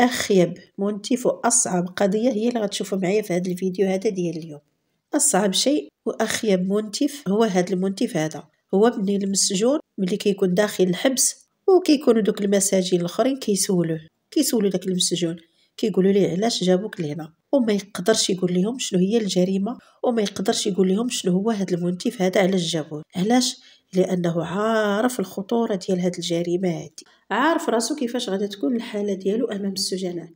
أخيب منتف وأصعب قضية هي اللي غتشوفوا معايا في هذا الفيديو هذا ديال اليوم أصعب شيء وأخيب منتف هو هذا المنتف هذا هو مني المسجون ملي كيكون داخل الحبس وكيكونوا دوك المساجين الاخرين كيسولوه كيسولو داك المسجون كيقولوا ليه علاش جابوك لهنا وما يقدرش يقول لهم شنو هي الجريمه وما يقدرش يقول لهم شنو هو هذا المنتف هذا علاش جابوه علاش لأنه عارف الخطورة ديال هاد الجريمة هادي عارف راسو كيفاش غادي تكون الحالة ديالو أمام السجناء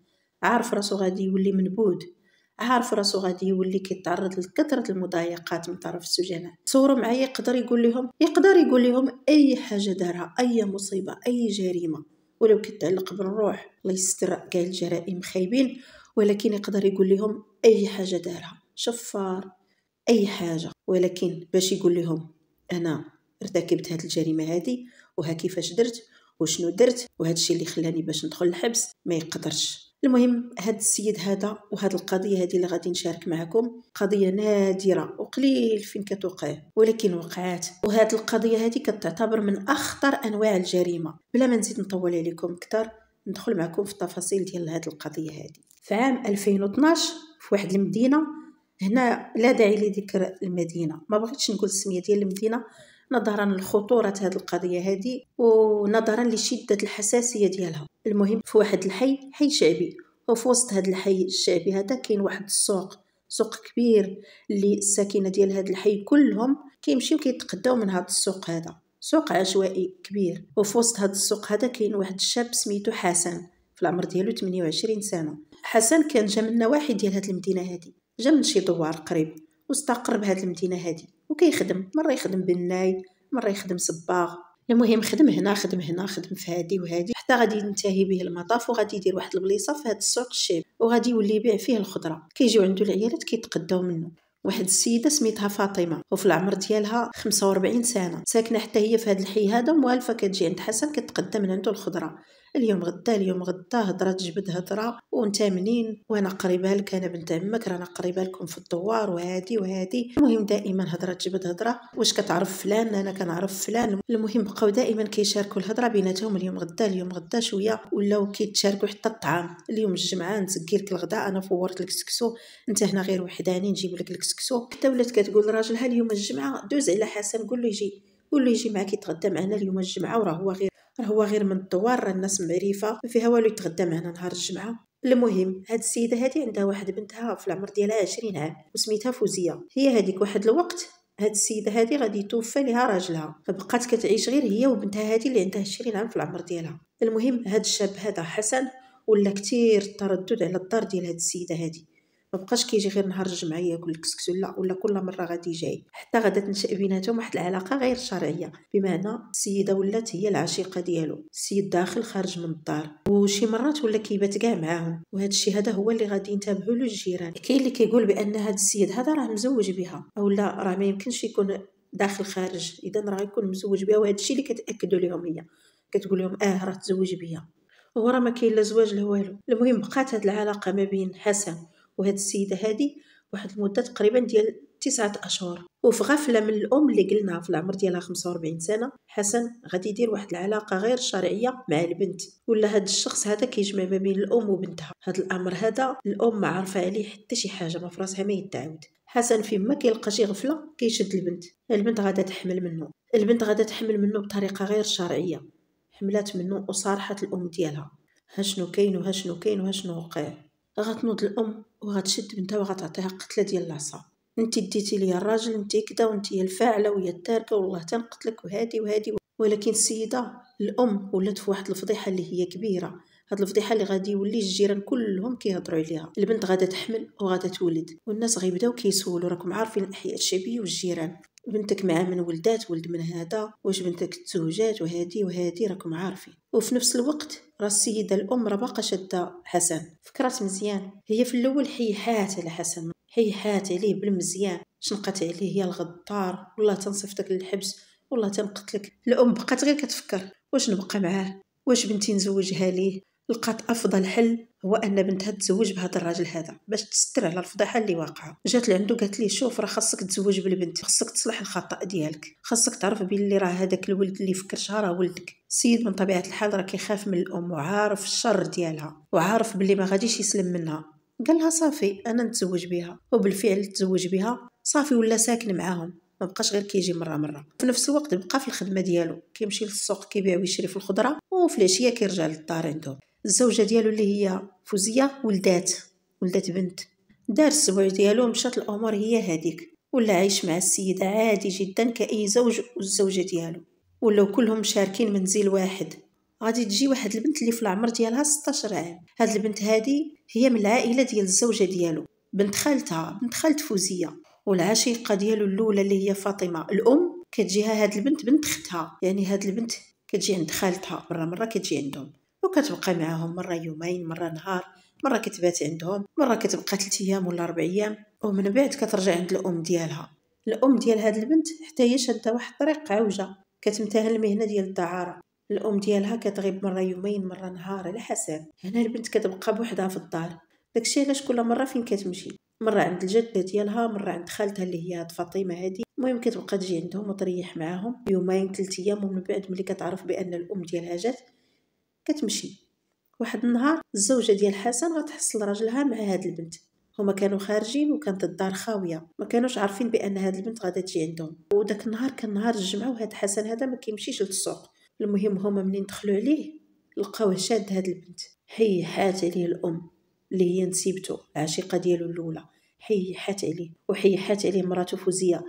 عارف راسو غادي يولي منبود عارف راسو غادي يولي كيتعرض لكثره المضايقات من طرف السجناء تصوروا معايا يقدر يقول لهم يقدر يقول لهم اي حاجه دارها اي مصيبه اي جريمه ولو كتعلق بالروح الله يستر كاع الجرائم خايبين ولكن يقدر يقول لهم اي حاجه دارها شفار اي حاجه ولكن باش يقول لهم انا ارتكبت هاد الجريمه هادي وها كيفاش درت وشنو درت وهذا الشيء اللي خلاني باش ندخل الحبس ما يقدرش المهم هاد السيد هذا وهاد القضيه هذه اللي غادي نشارك معكم قضيه نادره وقليل فين كتوقع ولكن وقعات وهاد القضيه هذه كتعتبر من اخطر انواع الجريمه بلا ما نزيد نطول عليكم اكثر ندخل معكم في التفاصيل ديال هاد القضيه هذه في عام 2012 في واحد المدينه هنا لا داعي لذكر المدينه ما بغيتش نقول السميه ديال المدينه نظرا لخطورة هذه القضية هذه ونظرا لشدة الحساسية ديالها المهم في واحد الحي حي شعبي وفي وسط هذا الحي الشعبي هذا كاين واحد السوق سوق كبير اللي الساكنة ديال هذا الحي كلهم كيمشيو كيتقداو من هذا السوق هذا سوق عشوائي كبير وفي وسط هذا السوق هذا كاين واحد الشاب سميتو حسن في العمر ديالو 28 سنه حسن كان جا من النواحي ديال هاد المدينه هادي جا من شي دوار قريب واستقر بهاد المدينه هادي وكيخدم مره يخدم بناي مره يخدم صباغ المهم خدم هنا خدم هنا خدم في هادي وهادي حتى غادي ينتهي به المطاف وغادي يدير واحد البليصه في هاد السوق الشعبي وغادي يولي يبيع فيه الخضره كيجيو عنده العيالات كيتقداو منه واحد السيده سميتها فاطمه وفي العمر ديالها 45 سنه ساكنه حتى هي في هاد الحي هذا موالفه كتجي عند حسن كتقدم من عنده الخضره اليوم غدا اليوم غدا هضره تجبد هضره وانت منين وانا قريبه لك انا بنت عمك رانا قريبه لكم في الدوار وهادي وهادي المهم دائما هضره تجبد هضره واش كتعرف فلان انا كنعرف فلان المهم بقاو دائما كيشاركوا الهضره بيناتهم اليوم غدا اليوم غدا شويه ولاو كيتشاركوا حتى الطعام اليوم الجمعه نسقي لك الغداء انا فورت لك سكسو انت هنا غير وحداني نجيب لك الكسكسو حتى ولات كتقول لراجلها اليوم الجمعه دوز على حسن قول له يجي واللي يجي معاك يتغدى معنا اليوم الجمعه وراه هو غير راه هو غير من الدوار راه الناس معرفه ما فيها والو يتغدى معنا نهار الجمعه المهم هاد السيده هادي عندها واحد بنتها في العمر ديالها 20 عام وسميتها فوزيه هي هذيك واحد الوقت هاد السيده هادي غادي توفى ليها راجلها فبقات كتعيش غير هي وبنتها هادي اللي عندها 20 عام في العمر ديالها المهم هاد الشاب هذا حسن ولا كتير التردد على الدار ديال هاد السيده هادي ما بقاش كيجي غير نهار الجمعه ياكل الكسكسو لا ولا كل مره غادي جاي حتى غادا تنشا بيناتهم واحد العلاقه غير شرعيه بمعنى السيده ولات هي العشيقه ديالو السيد داخل خارج من الدار وشي مرات ولا كيبات كاع معاهم وهذا الشيء هذا هو اللي غادي ينتبهوا له الجيران كاين اللي كيقول بان هذا السيد هذا راه مزوج بها اولا راه ما يمكنش يكون داخل خارج اذا راه يكون مزوج بها وهذا الشيء اللي كتاكدوا لهم هي كتقول لهم اه راه تزوج بيا وراه ما كاين لا زواج لا والو المهم بقات هاد العلاقه ما بين حسن وهاد السيده هادي واحد المده تقريبا ديال تسعة اشهر وفي غفله من الام اللي قلنا في العمر ديالها 45 سنه حسن غادي يدير واحد العلاقه غير شرعيه مع البنت ولا هاد الشخص هذا كيجمع ما بين الام وبنتها هاد الامر هذا الام ما عارفه عليه حتى شي حاجه ما فراسها ما يتعاود حسن فيما كيلقى شي غفله كيشد البنت البنت غادا تحمل منه البنت غادا تحمل منه بطريقه غير شرعيه حملات منه وصارحت الام ديالها شنو كاين شنو كاين شنو وقع غتنوض الام وغتشد بنتها وغتعطيها قتله ديال العصا انت ديتي ليا الراجل انت كدا وانت هي الفاعله وهي التاركه والله تنقتلك وهادي وهادي ولكن السيده الام ولات في واحد الفضيحه اللي هي كبيره هاد الفضيحه اللي غادي يولي الجيران كلهم كيهضروا عليها البنت غادا تحمل وغادا تولد والناس غيبداو كيسولوا راكم عارفين الاحياء الشعبيه والجيران بنتك مع من ولدات ولد من هذا واش بنتك تزوجات وهادي وهادي راكم عارفين وفي نفس الوقت راه السيده الام راه باقا شاده حسن فكرات مزيان هي في الاول حيحات على حسن حيحات عليه بالمزيان شنقت عليه يا الغدار والله تنصفتك للحبس والله تنقتلك الام بقات غير كتفكر واش نبقى معاه واش بنتي نزوجها ليه لقات افضل حل هو ان بنتها تزوج بهذا الراجل هذا باش تستر على الفضيحه اللي واقعه جات لعندو قالت ليه شوف راه خاصك تزوج بالبنت خاصك تصلح الخطا ديالك خاصك تعرف باللي راه هذاك الولد اللي فكرتها راه ولدك السيد من طبيعه الحال راه كيخاف من الام وعارف الشر ديالها وعارف باللي ما غاديش يسلم منها قال لها صافي انا نتزوج بها وبالفعل تزوج بها صافي ولا ساكن معاهم ما بقاش غير كيجي مره مره في نفس الوقت بقى في الخدمه ديالو كيمشي للسوق كيبيع ويشري في الخضره وفي العشيه كيرجع للدار عندهم الزوجه ديالو اللي هي فوزيه ولدات ولدات بنت دار الزواج ديالو مشات الامور هي هذيك ولا عايش مع السيده عادي جدا كاي زوج والزوجه ديالو ولاو كلهم مشاركين منزل واحد غادي تجي واحد البنت اللي في العمر ديالها 16 عام هاد البنت هادي هي من العائله ديال الزوجه ديالو بنت خالتها بنت خالت فوزيه والعشيقه ديالو الاولى اللي هي فاطمه الام كتجيها هاد البنت بنت اختها يعني هاد البنت كتجي عند خالتها مره مره كتجي عندهم وكتبقى معاهم مرة يومين مرة نهار مرة كتبات عندهم مرة كتبقى ثلاث أيام ولا أربع أيام ومن بعد كترجع عند الأم ديالها الأم ديال هاد البنت حتى هي شادة واحد الطريق عوجة كتمتهن المهنة ديال الدعارة الأم ديالها كتغيب مرة يومين مرة نهار على حسب هنا البنت كتبقى بوحدها في الدار داكشي علاش كل مرة فين كتمشي مرة عند الجدة ديالها مرة عند خالتها اللي هي هاد فاطمة هادي المهم كتبقى تجي عندهم وتريح معاهم يومين ثلاثة أيام ومن بعد ملي كتعرف بأن الأم ديالها جات كتمشي واحد النهار الزوجه ديال حسن غتحصل راجلها مع هاد البنت هما كانوا خارجين وكانت الدار خاويه ما كانوش عارفين بان هاد البنت غادا تجي عندهم وداك النهار كان نهار الجمعه وهاد حسن هذا ما كيمشيش للسوق المهم هما منين دخلوا عليه لقاوه شاد هاد البنت حيحات عليه الام اللي هي نسيبته العشيقه ديالو الاولى حيحات عليه وحيحات عليه مراتو فوزيه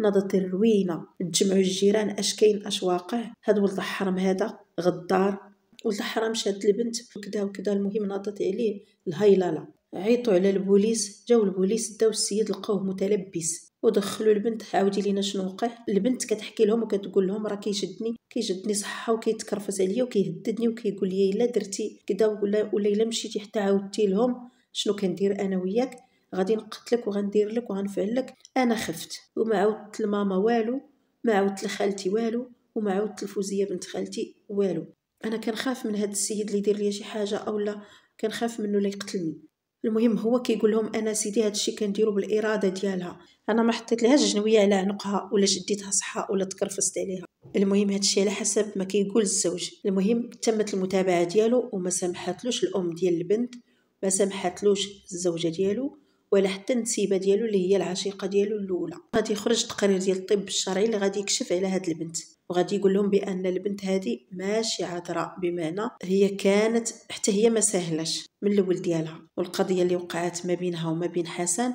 نضت روينه تجمعوا الجيران اش كاين اش واقع هاد ولد الحرم هذا غدار ولد حرام شاد البنت وكذا وكذا المهم نضت عليه الهيلاله عيطوا على البوليس جاو البوليس داو السيد لقاوه متلبس ودخلوا البنت عاودي لينا شنو وقع البنت كتحكي لهم وكتقول لهم راه كيشدني كيجدني صحه وكيتكرفس عليا وكيهددني وكيقول لي الا درتي كدا ولا ولا الا مشيتي حتى عاودتي لهم شنو كندير انا وياك غادي نقتلك وغندير لك وغنفعل لك انا خفت وما عاودت لماما والو ما عاودت لخالتي والو وما عاودت لفوزيه بنت خالتي والو انا كنخاف من هاد السيد اللي يدير ليا شي حاجه اولا كنخاف منه اللي يقتلني المهم هو كيقول لهم انا سيدي هادشي كنديرو بالاراده ديالها انا ما حطيت لهاش جنويه على عنقها ولا شديتها صحه ولا تكرفست عليها المهم هادشي على حسب ما كيقول الزوج المهم تمت المتابعه ديالو وما سمحتلوش الام ديال البنت ما سمحتلوش الزوجه ديالو ولا حتى النسيبه ديالو اللي هي العشيقه ديالو الاولى غادي يخرج تقرير ديال الطب الشرعي اللي غادي يكشف على هاد البنت وغادي يقول لهم بان البنت هذه ماشي عذراء بمعنى هي كانت حتى هي ما ساهلاش من الاول ديالها والقضيه اللي وقعت ما بينها وما بين حسن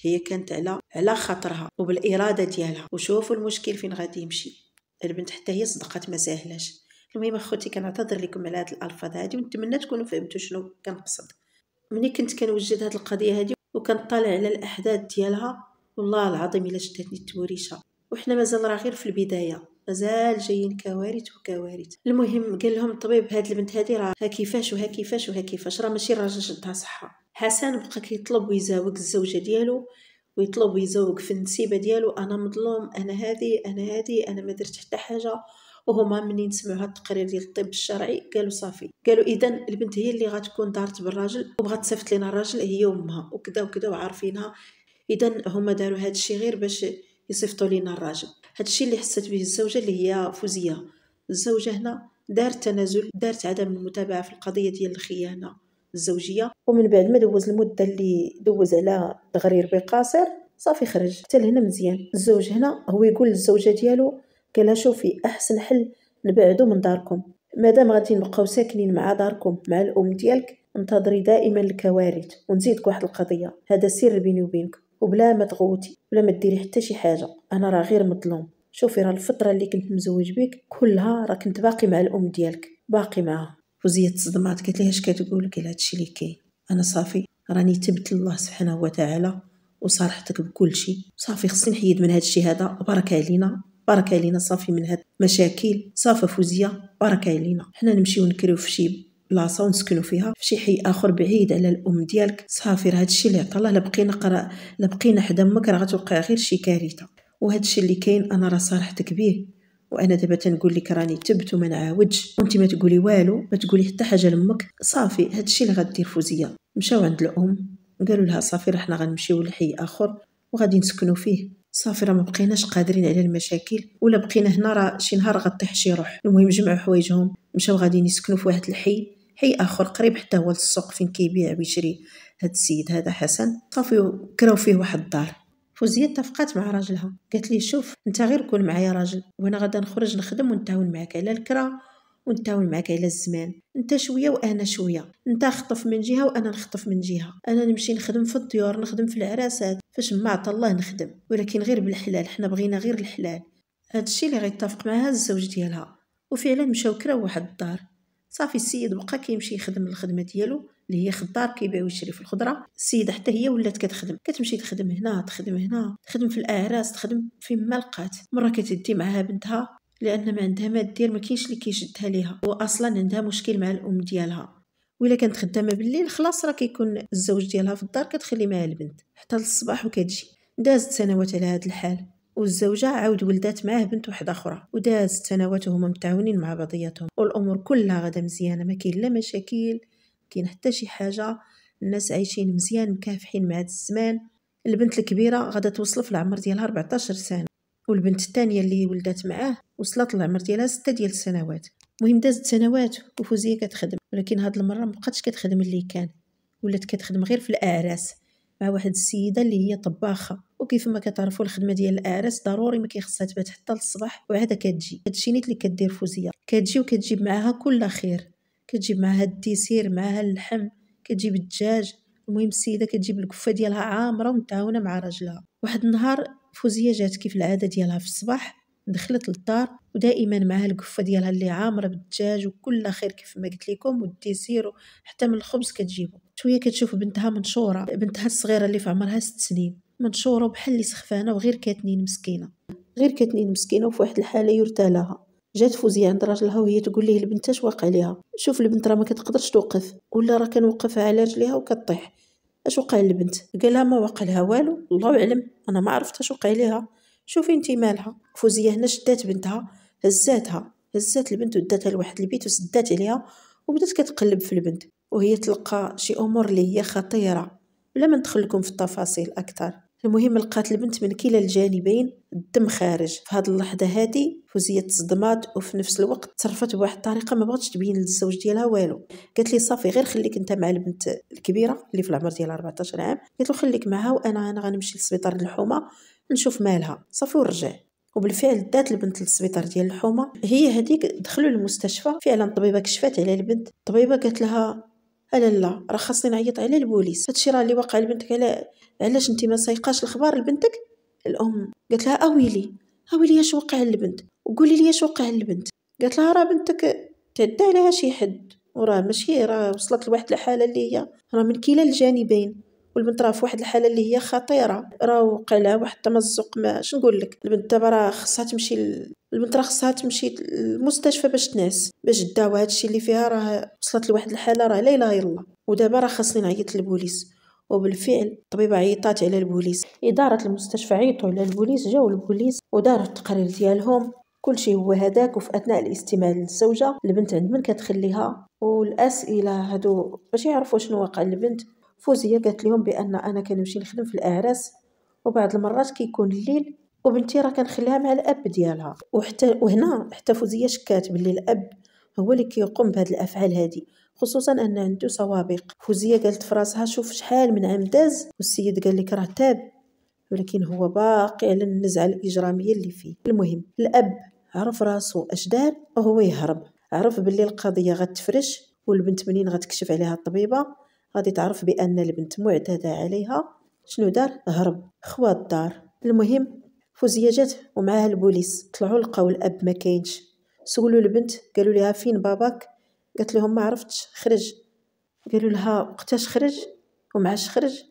هي كانت على على خاطرها وبالاراده ديالها وشوفوا المشكل فين غادي يمشي البنت حتى هي صدقات ما ساهلاش المهم اخوتي كنعتذر لكم على هاد الالفاظ هادي ونتمنى تكونوا فهمتوا شنو كنقصد ملي كنت كنوجد هاد القضيه هادي وكنطالع على الاحداث ديالها والله العظيم الا شدتني التوريشه وحنا مازال راه غير في البدايه مازال جايين كوارث وكوارث المهم قال لهم الطبيب هاد البنت هادي راه ها كيفاش وها كيفاش وها كيفاش راه ماشي الراجل شدها صحه حسن بقى كيطلب ويزاوق الزوجه ديالو ويطلب ويزوق في النسيبه ديالو انا مظلوم انا هادي انا هادي انا ما درت حتى حاجه وهما منين سمعوا هاد التقرير ديال الطب الشرعي قالوا صافي قالوا اذا البنت هي اللي غتكون دارت بالراجل وبغات تصيفط لنا الراجل هي وامها وكذا وكذا وعارفينها اذا هما داروا هاد الشيء غير باش يصيفطوا لينا الراجل هادشي اللي حست به الزوجه اللي هي فوزيه الزوجه هنا دارت تنازل دارت عدم المتابعه في القضيه ديال الخيانه الزوجيه ومن بعد ما دوز المده اللي دوز على تغرير بقاصر صافي خرج حتى لهنا مزيان الزوج هنا هو يقول للزوجه ديالو قالها شوفي احسن حل نبعدو من داركم مادام غادي نبقاو ساكنين مع داركم مع الام ديالك انتظري دائما الكوارث ونزيدك واحد القضيه هذا سر بيني وبينك وبلا ما تغوتي بلا ما ديري حتى شي حاجه انا راه غير مظلوم شوفي راه الفتره اللي كنت مزوج بك كلها راه كنت باقي مع الام ديالك باقي معها فوزيه صدمات قالت لي اش كتقول لك على هادشي اللي كاين انا صافي راني تبت الله سبحانه وتعالى وصارحتك بكلشي صافي خصني نحيد من هادشي هذا بارك علينا بارك علينا صافي من هاد المشاكل صافي فوزيه بارك علينا حنا نمشيو نكريو في شي بلاصه ونسكنوا فيها في شي حي اخر بعيد على الام ديالك صافي راه هادشي اللي عطا الله لا بقينا قرا لا بقينا حدا امك راه غتوقع غير شي كارثه وهادشي اللي كاين انا راه صارحتك بيه وانا دابا تنقول لك راني تبت وما نعاودش وانت ما تقولي والو ما تقولي حتى حاجه لامك صافي هادشي اللي غدير فوزيه مشاو عند الام قالوا لها صافي راه حنا غنمشيو لحي اخر وغادي نسكنوا فيه صافي راه ما بقيناش قادرين على المشاكل ولا بقينا هنا راه شي نهار غطيح شي روح المهم جمعوا حوايجهم مشاو غادي يسكنوا في واحد الحي حي اخر قريب حتى هو للسوق فين كيبيع ويشري هاد السيد هذا حسن صافي كراو فيه واحد الدار فوزية اتفقات مع راجلها قالت لي شوف انت غير كون معايا راجل وانا غادا نخرج نخدم ونتعاون معاك على الكرا ونتعاون معاك على الزمان انت شويه وانا شويه انت خطف من جهه وانا نخطف من جهه انا نمشي نخدم في الديور نخدم في العراسات فاش ما عطى الله نخدم ولكن غير بالحلال حنا بغينا غير الحلال هادشي اللي غيتفق معها الزوج ديالها وفعلا مشاو كراو واحد الدار صافي السيد بقى كيمشي يخدم الخدمه ديالو اللي هي خضار كيبيع ويشري في الخضره السيده حتى هي ولات كتخدم كتمشي تخدم هنا تخدم هنا تخدم في الاعراس تخدم فين ما لقات مره كتدي معها بنتها لان ما عندها ما دير ما كاينش اللي كيشدها ليها واصلا عندها مشكل مع الام ديالها ولا كانت خدامه بالليل خلاص راه كيكون الزوج ديالها في الدار كتخلي معها البنت حتى للصباح وكتجي دازت سنوات على هذا الحال والزوجة عاود ولدات معاه بنت واحدة أخرى وداز سنوات وهما متعاونين مع بعضياتهم والأمور كلها غدا مزيانة ما كاين لا مشاكل كاين حتى شي حاجة الناس عايشين مزيان مكافحين مع هاد الزمان البنت الكبيرة غدا توصل في العمر ديالها 14 سنة والبنت الثانية اللي ولدات معاه وصلت للعمر ديالها 6 ديال السنوات المهم دازت سنوات وفوزية كتخدم ولكن هاد المرة مبقاتش كتخدم اللي كان ولات كتخدم غير في الأعراس مع واحد السيده اللي هي طباخه وكيف ما كتعرفوا الخدمه ديال الاعراس ضروري ما كيخصها تبات حتى للصباح وعاده كتجي هادشي نيت اللي كدير فوزيه كتجي وكتجيب معاها كل خير كتجيب معاها الديسير معاها اللحم كتجيب الدجاج المهم السيده كتجيب الكفه ديالها عامره ومتعاونه مع راجلها واحد النهار فوزيه جات كيف العاده ديالها في الصباح دخلت للدار ودائما معها الكفه ديالها اللي عامره بالدجاج وكل خير كيف ما قلت لكم والديسير حتى من الخبز كتجيبو شويه كتشوف بنتها منشوره بنتها الصغيره اللي في عمرها ست سنين منشوره بحال اللي سخفانه وغير كاتنين مسكينه غير كاتنين مسكينه وفي واحد الحاله يرتالها جات فوزية عند راجلها وهي تقول ليه البنت اش واقع ليها شوف البنت راه ما كتقدرش توقف ولا راه كنوقفها على رجليها وكطيح اش وقع للبنت قالها ما وقع لها والو الله اعلم انا ما عرفت اش وقع ليها شوفي انت مالها فوزية هنا شدات بنتها هزاتها هزات البنت وداتها لواحد البيت وسدات عليها وبدات كتقلب في البنت وهي تلقى شي امور اللي هي خطيره بلا ما ندخلكم في التفاصيل اكثر المهم لقات البنت من كلا الجانبين الدم خارج في هاد اللحظه هادي فوزيه تصدمات وفي نفس الوقت تصرفت بواحد الطريقه ما بغاتش تبين للزوج ديالها والو قالت لي صافي غير خليك انت مع البنت الكبيره اللي في العمر ديالها 14 عام قالت له خليك معها وانا انا غنمشي للسبيطار الحومه نشوف مالها صافي ورجع وبالفعل دات البنت للسبيطار ديال الحومه هي هذيك دخلوا للمستشفى فعلا الطبيبه كشفات على البنت الطبيبه قالت لها لا لا راه خاصني نعيط على البوليس هادشي راه اللي واقع لبنتك على علاش انت ما سايقاش الخبار لبنتك الام قالت لها اويلي اويلي اش وقع للبنت وقولي لي اش وقع للبنت قالت لها راه بنتك تعدى عليها شي حد وراه ماشي راه وصلت لواحد الحاله اللي هي راه من كلا الجانبين والبنت راه في واحد الحاله اللي هي خطيره راه وقع لها واحد التمزق ما شنقول لك البنت دابا راه خصها تمشي البنت راه خصها تمشي للمستشفى باش تنعس باش داو هادشي اللي فيها راه وصلت لواحد الحاله راه لا اله الا الله ودابا راه خاصني نعيط للبوليس وبالفعل الطبيبة عيطات على البوليس إدارة المستشفى عيطوا على البوليس جاو البوليس وداروا التقرير ديالهم كل شيء هو هذاك وفي اثناء الاستماع للزوجه البنت عند من كتخليها والاسئله هادو باش يعرفوا شنو وقع البنت فوزية قالت لهم بأن أنا كنمشي نخدم في الأعراس وبعض المرات كيكون الليل وبنتي راه كنخليها مع الاب ديالها وحتى وهنا حتى فوزيه شكات باللي الاب هو اللي كيقوم بهذه الافعال هذه خصوصا ان عنده سوابق فوزيه قالت في راسها شوف شحال من عام داز والسيد قال لك راه تاب ولكن هو باقي على النزعه الاجراميه اللي فيه المهم الاب عرف راسو اش دار وهو يهرب عرف باللي القضيه غتفرش والبنت منين غتكشف عليها الطبيبه غادي تعرف بان البنت معتدى عليها شنو دار هرب خوا الدار المهم فوزيه جات ومعاها البوليس طلعوا لقاو الاب ما كاينش سولوا البنت قالوا لها فين باباك قالت لهم ما عرفتش خرج قالوا لها وقتاش خرج ومعاش خرج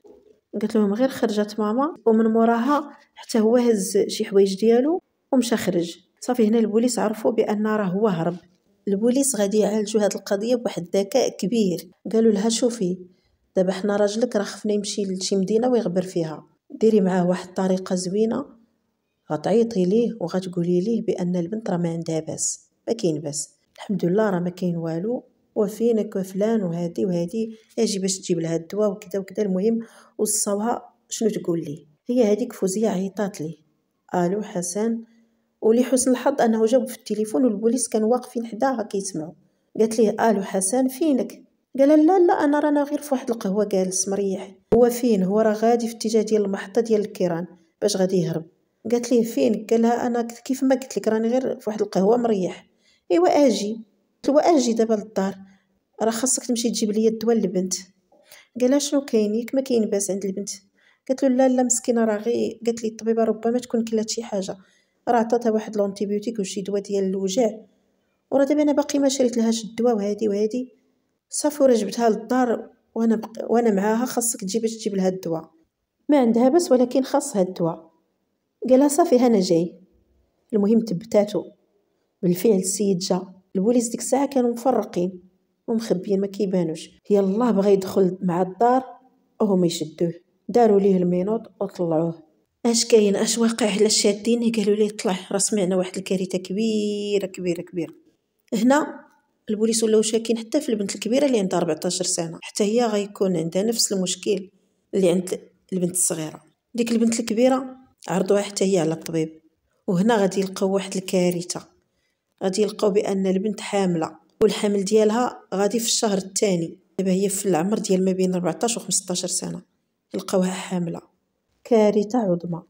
قالت لهم غير خرجت ماما ومن موراها حتى هو هز شي حوايج ديالو ومشى خرج صافي هنا البوليس عرفوا بان راه هو هرب البوليس غادي يعالجوا هذه القضيه بواحد الذكاء كبير قالوا لها شوفي دابا حنا راجلك راه خفنا يمشي لشي مدينه ويغبر فيها ديري معاه واحد الطريقه زوينه غتعيطي ليه وغتقولي ليه بان البنت راه ما عندها باس ما كاين باس الحمد لله راه ما كاين والو وفينك وفلان وهادي وهادي اجي باش تجيب لها الدواء وكذا وكذا المهم وصاوها شنو تقول لي هي هذيك فوزيه عيطات لي الو حسن ولحسن الحظ انه جاوب في التليفون والبوليس كان واقفين حداها كيسمعوا قالت ليه الو حسن فينك قال لا لا انا رانا غير في واحد القهوه جالس مريح هو فين هو راه غادي في اتجاه ديال المحطه ديال الكيران باش غادي يهرب قالت ليه فين قال لها انا كيف ما قلت لك راني غير في واحد القهوه مريح ايوا اجي قلت له اجي دابا للدار راه خاصك تمشي تجيب لي الدواء للبنت قال لها شنو كاين ياك ما كاين باس عند البنت قالت له لا لا مسكينه راه غير قالت لي الطبيبه ربما تكون كلات شي حاجه راه عطاتها واحد لونتيبيوتيك وشي دواء ديال الوجع وراه دابا انا باقي ما شريت لهاش الدواء وهادي وهادي صافي ورا جبتها للدار وانا بق... وانا معاها خاصك تجي باش تجيب لها الدواء ما عندها بس ولكن خاصها الدواء قالها صافي هنا جاي المهم تبتاتو بالفعل السيد جا البوليس ديك الساعه كانوا مفرقين ومخبيين ما كيبانوش يلاه بغى يدخل مع الدار وهما يشدوه داروا ليه المينوط وطلعوه اش كاين اش واقع على الشادين قالوا ليه طلع راه سمعنا واحد الكارثه كبيره كبيره كبيره هنا البوليس ولاو شاكين حتى في البنت الكبيره اللي عندها 14 سنه حتى هي غيكون عندها نفس المشكل اللي عند البنت الصغيره ديك البنت الكبيره عرضوها حتى هي على الطبيب وهنا غادي يلقاو واحد الكارثه غادي يلقاو بان البنت حامله والحمل ديالها غادي في الشهر الثاني دابا هي في العمر ديال ما بين 14 و 15 سنه لقاوها حامله كارثه عظمى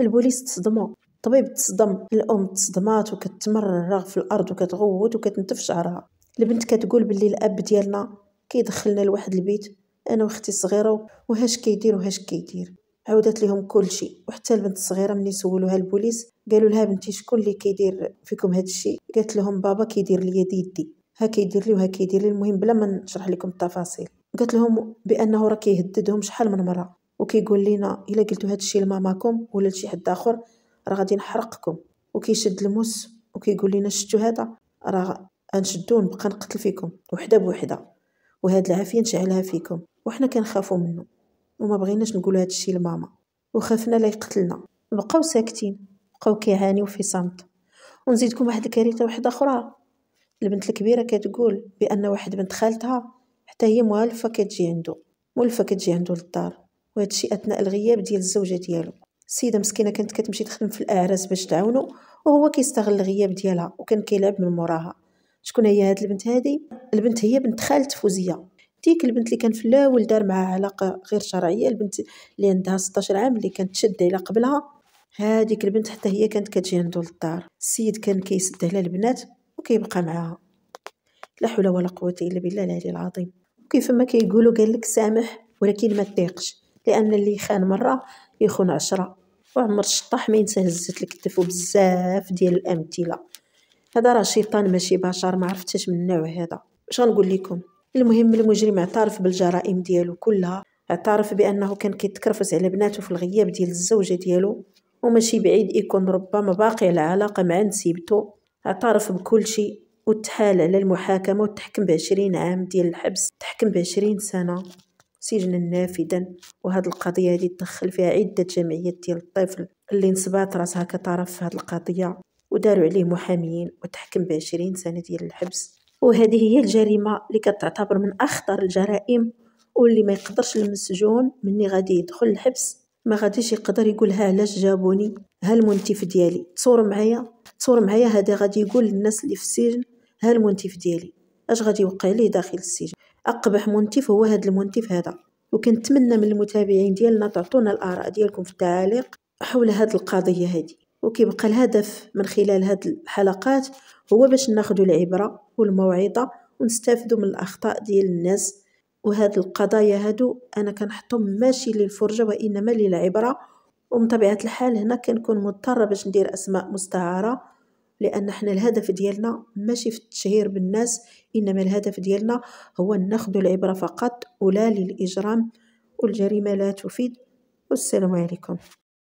البوليس تصدموا الطبيب تصدم الام تصدمات وكتمرغ في الارض وكتغوت وكتنتف شعرها البنت كتقول بلي الاب ديالنا كيدخلنا لواحد البيت انا واختي الصغيره وهاش كيدير وهاش كيدير عودت لهم كلشي وحتى البنت الصغيره ملي سولوها البوليس قالوا لها بنتي شكون اللي كيدير فيكم هذا الشيء قالت لهم بابا كيدير لي ديدي ها كيدير لي وها كيدير لي المهم بلا ما نشرح لكم التفاصيل قالت لهم بانه راه كيهددهم شحال من مره وكيقول لنا الا قلتوا هذا الشيء لماماكم ولا لشي حد اخر راه غادي نحرقكم وكيشد الموس وكيقول لنا شفتوا هذا راه غنشدو نبقى نقتل فيكم وحده بوحده وهاد العافيه نشعلها فيكم وحنا كنخافو منه وما بغيناش نقول هاد الشيء لماما وخافنا لا يقتلنا بقاو ساكتين بقاو كيعانيو في صمت ونزيدكم واحد الكارثه واحده اخرى البنت الكبيره كتقول بان واحد بنت خالتها حتى هي مؤلفه كتجي عنده مؤلفه كتجي عنده للدار وهذا الشيء اثناء الغياب ديال الزوجه ديالو السيده مسكينه كانت كتمشي تخدم في الاعراس باش تعاونو وهو كيستغل الغياب ديالها وكان كيلعب من موراها شكون هي هاد البنت هادي البنت هي بنت خالة فوزيه ديك البنت اللي كان في الاول دار معاها علاقه غير شرعيه البنت اللي عندها 16 عام اللي كانت تشد الى قبلها هذيك البنت حتى هي كانت كتجي عندو للدار السيد كان كيسد على البنات وكيبقى معاها لا حول ولا قوه الا بالله العلي العظيم وكيف ما كيقولوا قال لك سامح ولكن ما تضيقش لان اللي خان مره يخون عشرة وعمر الشطاح ما ينسى هزت لك التفو بزاف ديال الامثله هذا راه شيطان ماشي بشر ما عرفتش من النوع هذا اش غنقول لكم المهم المجرم اعترف بالجرائم ديالو كلها اعترف بانه كان كيتكرفس على بناتو في الغياب ديال الزوجه ديالو وماشي بعيد يكون ربما باقي على علاقه مع نسيبتو اعترف بكل شيء وتحال على المحاكمه وتحكم بعشرين عام ديال الحبس تحكم بعشرين سنه سجنا نافذا وهاد القضيه هادي تدخل فيها عده جمعيات ديال الطفل اللي نصبات راسها كطرف في هاد القضيه وداروا عليه محاميين وتحكم بعشرين سنة ديال الحبس وهذه هي الجريمة اللي كتعتبر من أخطر الجرائم واللي ما يقدرش المسجون مني غادي يدخل الحبس ما غاديش يقدر يقول ها علاش جابوني ها المنتف ديالي تصور معايا تصور معايا هذا غادي يقول للناس اللي في السجن ها المنتف ديالي اش غادي يوقع ليه داخل السجن اقبح منتف هو هذا المنتف هذا وكنتمنى من المتابعين ديالنا تعطونا الاراء ديالكم في التعاليق حول هذه القضيه هذه وكيبقى الهدف من خلال هاد الحلقات هو باش ناخدو العبرة والموعظة ونستافدو من الأخطاء ديال الناس وهاد القضايا هادو أنا كنحطهم ماشي للفرجة وإنما للعبرة ومن طبيعة الحال هنا كنكون مضطرة باش ندير أسماء مستعارة لأن حنا الهدف ديالنا ماشي في التشهير بالناس إنما الهدف ديالنا هو ناخدو العبرة فقط ولا للإجرام والجريمة لا تفيد والسلام عليكم